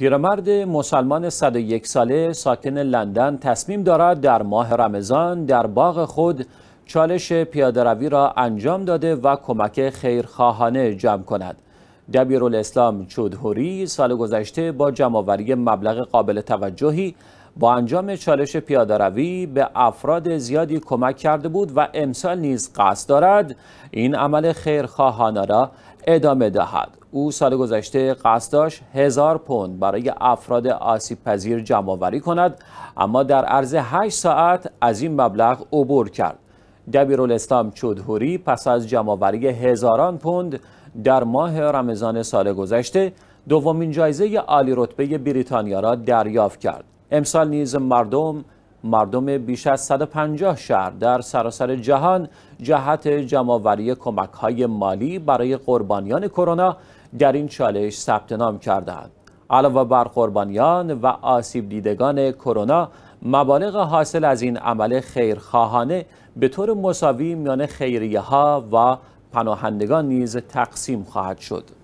پیرمرد مسلمان 101 ساله ساکن لندن تصمیم دارد در ماه رمضان در باغ خود چالش پیادهروی را انجام داده و کمک خیرخواهانه جمع کند. دبیرالاسلام چودهوری سال گذشته با جمعآوری مبلغ قابل توجهی با انجام چالش پیادهروی به افراد زیادی کمک کرده بود و امسال نیز قصد دارد این عمل خیرخواهانه را ادامه دهد او سال گذشته قصد داشت هزار پوند برای افراد آسیب پذیر جمعآوری کند اما در عرض 8 ساعت از این مبلغ عبور کرد دبیرالاسلام چودهوری پس از وری هزاران پوند در ماه رمضان سال گذشته دومین جایزه عالی رتبه بریتانیا را دریافت کرد امسال نیز مردم مردم بیش از 150 شهر در سراسر جهان جهت جمعوری کمک های مالی برای قربانیان کرونا در این چالش ثبت نام کردند. علاوه بر قربانیان و آسیب دیدگان کرونا مبالغ حاصل از این عمل خیرخواهانه به طور مساوی میان خیریه ها و پناهندگان نیز تقسیم خواهد شد.